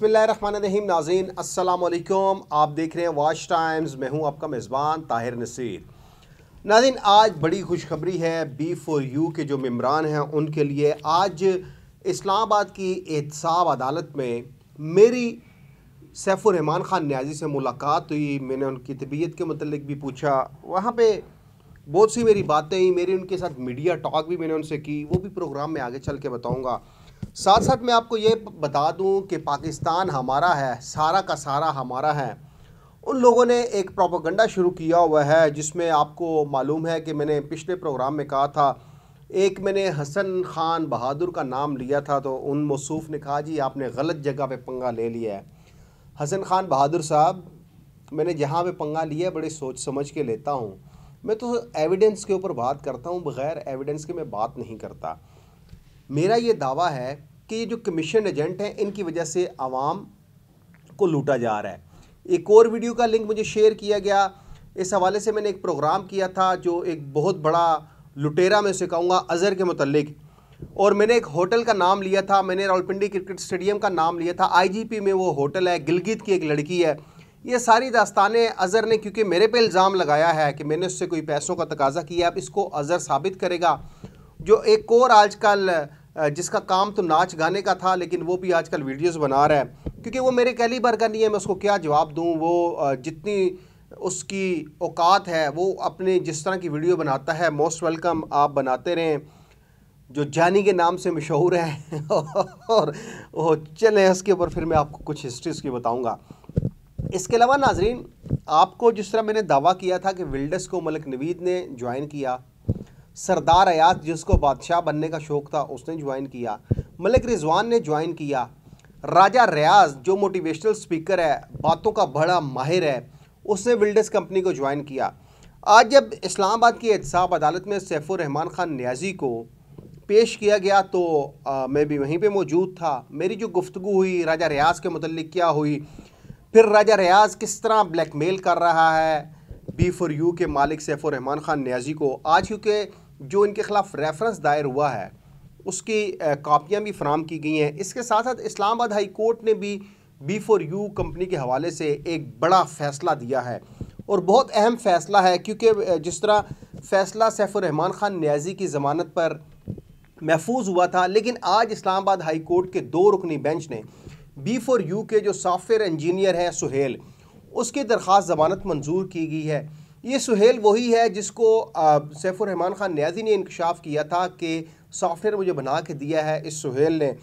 बिसमीम नाजीन असलकुम आप देख रहे हैं वाच टाइम्स मैं हूं आपका मेज़बान ताहिर नसीर नाजीन आज बड़ी खुशखबरी है बी फोर यू के जो मम्बरान हैं उनके लिए आज इस्लामाबाद की एहतसाब अदालत में मेरी सैफुररहमान ख़ान न्याजी से मुलाकात हुई मैंने उनकी तबीयत के मतलब भी पूछा वहाँ पर बहुत सी मेरी बातें हुई मेरी उनके साथ मीडिया टॉक भी मैंने उनसे की वो भी प्रोग्राम में आगे चल के बताऊँगा साथ साथ मैं आपको ये बता दूं कि पाकिस्तान हमारा है सारा का सारा हमारा है उन लोगों ने एक प्रोपोगंडा शुरू किया हुआ है जिसमें आपको मालूम है कि मैंने पिछले प्रोग्राम में कहा था एक मैंने हसन खान बहादुर का नाम लिया था तो उन मसूफ ने कहा जी आपने गलत जगह पे पंगा ले लिया है हसन खान बहादुर साहब मैंने जहाँ पे पंगा लिया है बड़े सोच समझ के लेता हूँ मैं तो एविडेंस के ऊपर बात करता हूँ बग़ैर एविडेंस के मैं बात नहीं करता मेरा ये दावा है कि ये जो कमीशन एजेंट हैं इनकी वजह से आवाम को लूटा जा रहा है एक और वीडियो का लिंक मुझे शेयर किया गया इस हवाले से मैंने एक प्रोग्राम किया था जो एक बहुत बड़ा लुटेरा मैं उसे कहूँगा अज़हर के मतलब और मैंने एक होटल का नाम लिया था मैंने रावलपिंडी क्रिकेट स्टेडियम का नाम लिया था आईजीपी में वो होटल है गिलगित की एक लड़की है ये सारी दास्तानें अज़र ने क्योंकि मेरे पे इल्ज़ाम लगाया है कि मैंने उससे कोई पैसों का तकाजा किया अब इसको अज़र साबित करेगा जो एक और आजकल जिसका काम तो नाच गाने का था लेकिन वो भी आजकल वीडियोस बना रहा है क्योंकि वो मेरे कैलीबर का नहीं है मैं उसको क्या जवाब दूँ वो जितनी उसकी औकात है वो अपने जिस तरह की वीडियो बनाता है मोस्ट वेलकम आप बनाते रहें जो जानी के नाम से मशहूर है और वो चलें उसके ऊपर फिर मैं आपको कुछ हिस्ट्री उसकी बताऊँगा इसके अलावा नाजरीन आपको जिस तरह मैंने दावा किया था कि विल्डस को मलिक नवीद ने ज्वाइन किया सरदार अयाज जिसको बादशाह बनने का शौक़ था उसने ज्वाइन किया मलिक रिजवान ने ज्वाइन किया राजा रियाज जो मोटिवेशनल स्पीकर है बातों का बड़ा माहिर है उसने विल्डस कंपनी को ज्वाइन किया आज जब इस्लामाबाद की एहसाब अदालत में सैफुर रहमान ख़ान न्याजी को पेश किया गया तो आ, मैं भी वहीं पे मौजूद था मेरी जो गुफ्तु हुई राजा रियाज के मतलब क्या हुई फिर राजा रियाज किस तरह ब्लैक मेल कर रहा है बी फॉर यू के मालिक सैफुर रहमान ख़ान न्याजी को आज क्योंकि जो इनके ख़िलाफ़ रेफरेंस दायर हुआ है उसकी कापियाँ भी फ्राहम की गई हैं इसके साथ साथ इस्लामाबाद हाई कोर्ट ने भी बी फॉर यू कंपनी के हवाले से एक बड़ा फ़ैसला दिया है और बहुत अहम फ़ैसला है क्योंकि जिस तरह फ़ैसला सैफुररहमान ख़ान न्याजी की ज़मानत पर महफूज हुआ था लेकिन आज इस्लामाबाद हाई कोर्ट के दो रुकनी बेंच ने बी फॉर यू के जो सॉफ्टवेयर इंजीनियर हैं सुहेल उसकी दरख्वास्त ज़मानत मंजूर की गई है ये सुहेल वही है जिसको सैफुररहमान ख़ान न्याजी ने इंकशाफ किया था कि सॉफ्टवेयर मुझे बना के दिया है इस सुहेल ने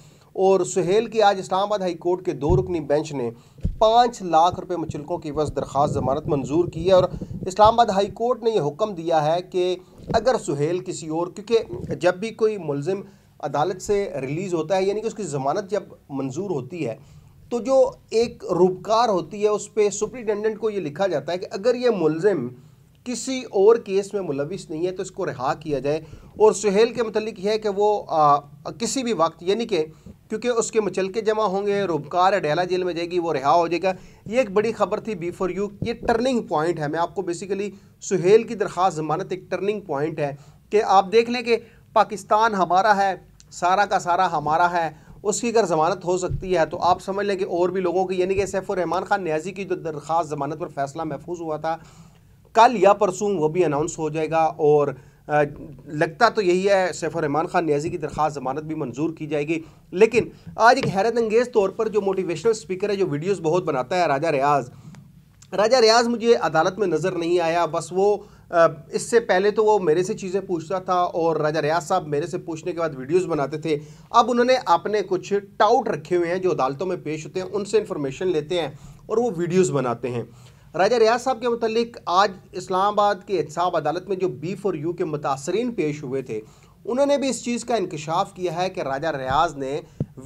और सुहेल की आज इस्लामाबाद हाई कोर्ट के दो रुकनी बेंच ने पाँच लाख रुपए मुचलकों की वज दरख्वास्त जमानत मंजूर की है और इस्लामाबाद हाई कोर्ट ने यह हुक्म दिया है कि अगर सुहेल किसी और क्योंकि जब भी कोई मुलजिम अदालत से रिलीज़ होता है यानी कि उसकी ज़मानत जब मंजूर होती है तो जो एक रूपकार होती है उस पर सुप्रिटेंडेंट को ये लिखा जाता है कि अगर ये मुलजिम किसी और केस में मुलविस नहीं है तो इसको रिहा किया जाए और सुहेल के मतलब यह है कि वो आ, किसी भी वक्त यानी कि क्योंकि उसके मचलके जमा होंगे रूबकार अडेला जेल में जाएगी वो रिहा हो जाएगा ये एक बड़ी खबर थी बी फॉर यू ये टर्निंग पॉइंट है मैं आपको बेसिकली सुहेल की दरख्वास्त जमानत एक टर्निंग पॉइंट है कि आप देख लें कि पाकिस्तान हमारा है सारा का सारा हमारा है उसकी अगर ज़मानत हो सकती है तो आप समझ लें कि और भी लोगों की यानी कि सैफ़ुररहमान खान न्याजी की जो दरख्वास्त ज़मानत पर फैसला महफूज हुआ था कल या परसों वो भी अनाउंस हो जाएगा और लगता तो यही है सैफर रहमान खान न्याजी की दरख्वास्त जमानत भी मंजूर की जाएगी लेकिन आज एक हैरत अंगेज़ तौर पर जो मोटिवेशनल स्पीकर है जो वीडियोस बहुत बनाता है राजा रियाज राजा रियाज मुझे अदालत में नज़र नहीं आया बस वो इससे पहले तो वो मेरे से चीज़ें पूछता था और राजा रियाज साहब मेरे से पूछने के बाद वीडियोस बनाते थे अब उन्होंने अपने कुछ टाउट रखे हुए हैं जो अदालतों में पेश होते हैं उनसे इन्फॉर्मेशन लेते हैं और वो वीडियोस बनाते हैं राजा रियाज साहब के मतलब आज इस्लामाबाद की एहसाब अदालत में जो बी फॉर यू के मुतासरीन पेश हुए थे उन्होंने भी इस चीज़ का इंकशाफ किया है कि राजा रियाज ने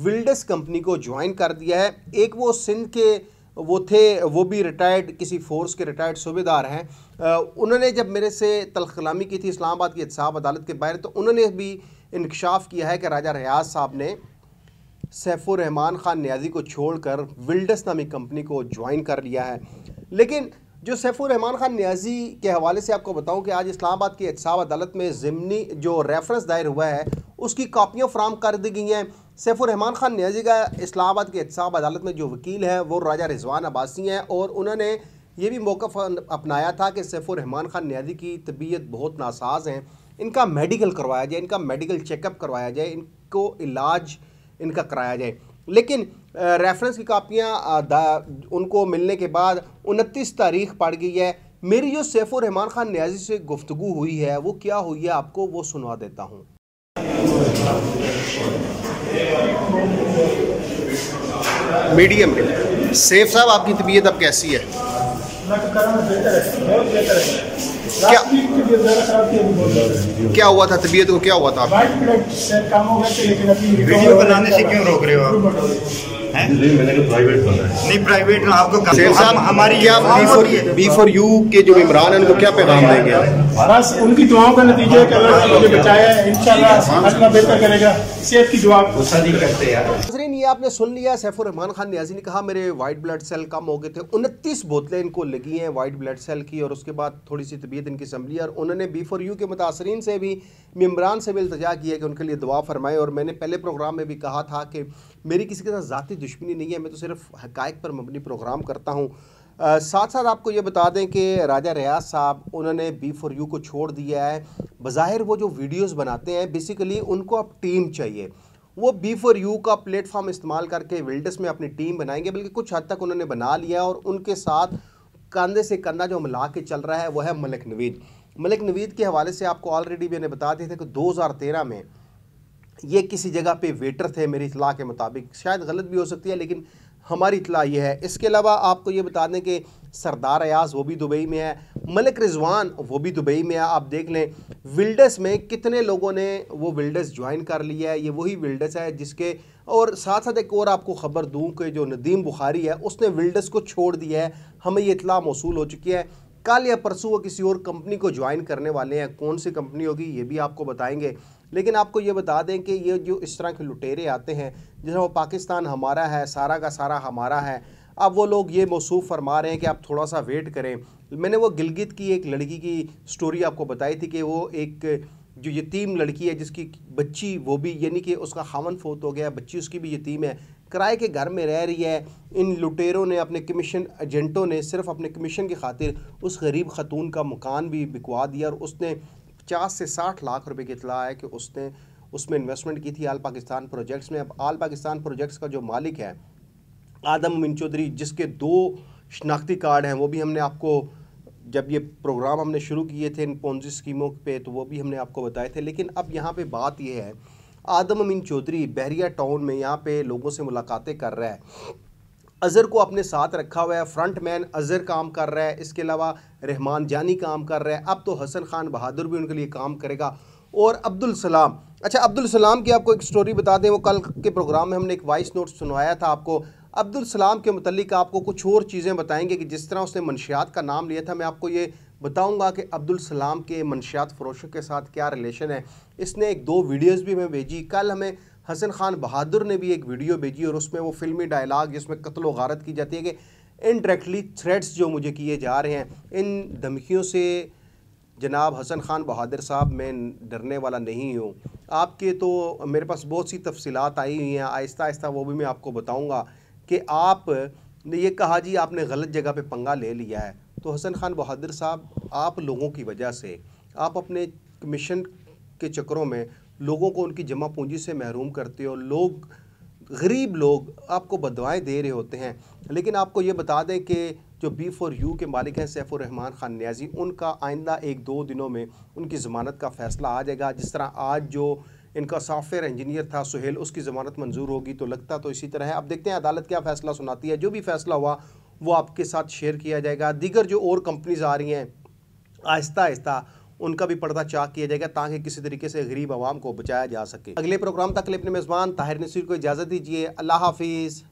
विल्डस कंपनी को ज्वाइन कर दिया है एक वो सिंध के वो थे वो भी रिटायर्ड किसी फोर्स के रिटायर्ड सूबेदार हैं उन्होंने जब मेरे से तलखलामी की थी इस्लामाबाद की एहसाब अदालत के बाहर तो उन्होंने भी इंकशाफ किया है कि राजा रियाज साहब ने सैफुररहमान खान न्याजी को छोड़कर विल्डस नामी कंपनी को ज्वाइन कर लिया है लेकिन जो सैफुर रहमान खान न्याजी के हवाले से आपको बताऊं कि आज इस्लामाबाद की एहसाब अदालत में ज़मनी जो रेफरेंस दायर हुआ है उसकी कापियाँ फ्राहम कर दी गई हैं सैफुर रहमान खान न्याजी का इस्लामाबाद की एहसाब अदालत में जो वकील हैं वो राजा रिजवान अब्बासी हैं और उन्होंने ये भी मौक़ अपनाया था कि सैफुर रहमान खान न्याजी की तबीयत बहुत नासाज हैं इनका मेडिकल करवाया जाए इनका मेडिकल चेकअप करवाया जाए इनको इलाज इनका कराया जाए लेकिन रेफरेंस की कापियाँ उनको मिलने के बाद उनतीस तारीख पड़ गई है मेरी जो सैफ रहमान खान न्याजी से गुफ्तु हुई है वो क्या हुई है आपको वो सुनवा देता हूँ मीडियम सेफ साहब आपकी तबीयत अब कैसी है क्या क्या हुआ था तबीयत को क्या हुआ था वीडियो बनाने से क्यों रोक रहे हो आप नहीं प्राइवेट आपको हमारी बी फॉर यू के जो इमरान है उनको क्या पैगाम देंगे आप बस उनकी दुआओं का नतीजा है कि अल्लाह ने मुझे बचाया है इंशाल्लाह अपना बेहतर करेगा सेहत की दुआ गुस्सा नहीं करते यार नाज़रीन ये आपने सुन लिया सैफुर रहमान खान नियाजी ने कहा मेरे वाइट ब्लड सेल कम हो गए थे उनतीस बोतलें इनको लगी हैं वाइट ब्लड सेल की और उसके बाद थोड़ी सी तबीयत इनकी संभली और उन्होंने बी फॉर यू के मुतासरीन से भी मम्बरान से भी इल्तजा किया कि उनके लिए दुआ फरमाए और मैंने पहले प्रोग्राम में भी कहा था कि मेरी किसी के साथ ज़ाती दुश्मनी नहीं है मैं तो सिर्फ हकायक पर मबनी प्रोग्राम करता हूँ आ, साथ साथ आपको ये बता दें कि राजा रियाज साहब उन्होंने बी फॉर यू को छोड़ दिया है बज़ाहिर वो जो वीडियोस बनाते हैं बेसिकली उनको अब टीम चाहिए वो बी फॉर यू का प्लेटफॉर्म इस्तेमाल करके विल्डस में अपनी टीम बनाएंगे बल्कि कुछ हद तक उन्होंने बना लिया और उनके साथ कंधे से कंधा जो मिला के चल रहा है वह है मलिक नवीद मलिक नवीद के हवाले से आपको ऑलरेडी मैंने बता दिए थे कि दो में ये किसी जगह पे वेटर थे मेरी इतला के मुताबिक शायद गलत भी हो सकती है लेकिन हमारी इतला ये है इसके अलावा आपको ये बता दें कि सरदार अयाज वो भी दुबई में है मलिक रिजवान वो भी दुबई में है आप देख लें विल्डस में कितने लोगों ने वो विल्डस ज्वाइन कर लिया है ये वही विल्डस है जिसके और साथ साथ एक और आपको ख़बर दूँ कि जो नदीम बुखारी है उसने विल्डस को छोड़ दिया है हमें ये इतला मौसू हो चुकी है कल या परसों वो किसी और कंपनी को ज्वाइन करने वाले हैं कौन सी कंपनी होगी ये भी आपको बताएंगे लेकिन आपको ये बता दें कि ये जो इस तरह के लुटेरे आते हैं जैसे वो पाकिस्तान हमारा है सारा का सारा हमारा है अब वो लोग ये मौसूफ़ फरमा रहे हैं कि आप थोड़ा सा वेट करें मैंने वो गिलगित की एक लड़की की स्टोरी आपको बताई थी कि वो एक जो यतीम लड़की है जिसकी बच्ची वो भी यानी कि उसका हावन फोत हो गया बच्ची उसकी भी यतीम है किराए के घर में रह रही है इन लुटेरों ने अपने कमीशन एजेंटों ने सिर्फ अपने कमीशन की खातिर उस गरीब खतून का मकान भी बिकवा दिया और उसने पचास से साठ लाख रुपए की इतला है कि उसने उसमें इन्वेस्टमेंट की थी आल पाकिस्तान प्रोजेक्ट्स में अब आल पाकिस्तान प्रोजेक्ट्स का जो मालिक है आदम मिन चौधरी जिसके दो शनाख्ती कार्ड हैं वो भी हमने आपको जब ये प्रोग्राम हमने शुरू किए थे इन पोन्जी स्कीमों पे तो वो भी हमने आपको बताए थे लेकिन अब यहाँ पे बात यह है आदम अमीन चौधरी बहरिया टाउन में यहाँ पे लोगों से मुलाकातें कर रहा है अज़र को अपने साथ रखा हुआ है फ्रंट मैन अज़र काम कर रहा है इसके अलावा रहमान जानी काम कर रहा है अब तो हसन खान बहादुर भी उनके लिए काम करेगा और अब्दुल सलाम अच्छा अब्दुल सलाम की आपको एक स्टोरी बता दें वो कल के प्रोग्राम में हमने एक वॉइस नोट सुनवाया था आपको अब्दुल सलाम के मतलब आपको कुछ और चीज़ें बताएंगे कि जिस तरह उसने मनशियात का नाम लिया था मैं आपको ये बताऊंगा कि अब्दुल सलाम के मनशियात फरोशों के साथ क्या रिलेशन है इसने एक दो वीडियोस भी हमें भेजी कल हमें हसन खान बहादुर ने भी एक वीडियो भेजी और उसमें वो फिल्मी डायलाग जिसमें कत्ल वारत की जाती है कि इनडायरेक्टली थ्रेड्स जो मुझे किए जा रहे हैं इन धमकियों से जनाब हसन खान बहादुर साहब मैं डरने वाला नहीं हूँ आपके तो मेरे पास बहुत सी तफसीत आई हुई हैं आहिस्ता आहिस्ता वो भी मैं आपको बताऊँगा कि आप ने ये कहा जी आपने गलत जगह पे पंगा ले लिया है तो हसन खान बहादुर साहब आप लोगों की वजह से आप अपने कमीशन के चक्करों में लोगों को उनकी जमा पूंजी से महरूम करते हो लोग गरीब लोग आपको बदवाएँ दे रहे होते हैं लेकिन आपको ये बता दें कि जो बी फॉर यू के मालिक हैं सैफ रहमान खान न्याजी उनका आइंदा एक दो दिनों में उनकी ज़मानत का फ़ैसला आ जाएगा जिस तरह आज जो इनका सॉफ्टवेयर इंजीनियर था सुहेल उसकी ज़मानत मंजूर होगी तो लगता तो इसी तरह है अब देखते हैं अदालत क्या फैसला सुनाती है जो भी फैसला हुआ वो आपके साथ शेयर किया जाएगा दीगर जो और कंपनीज़ आ रही हैं आहिस्ता आहिस्ता उनका भी पर्दा चाक किया जाएगा ताकि किसी तरीके से गरीब आवाम को बचाया जा सके अगले प्रोग्राम तक अपने मेज़बान ताहिर नसीर को इजाज़त दीजिए अल्लाह हाफिज़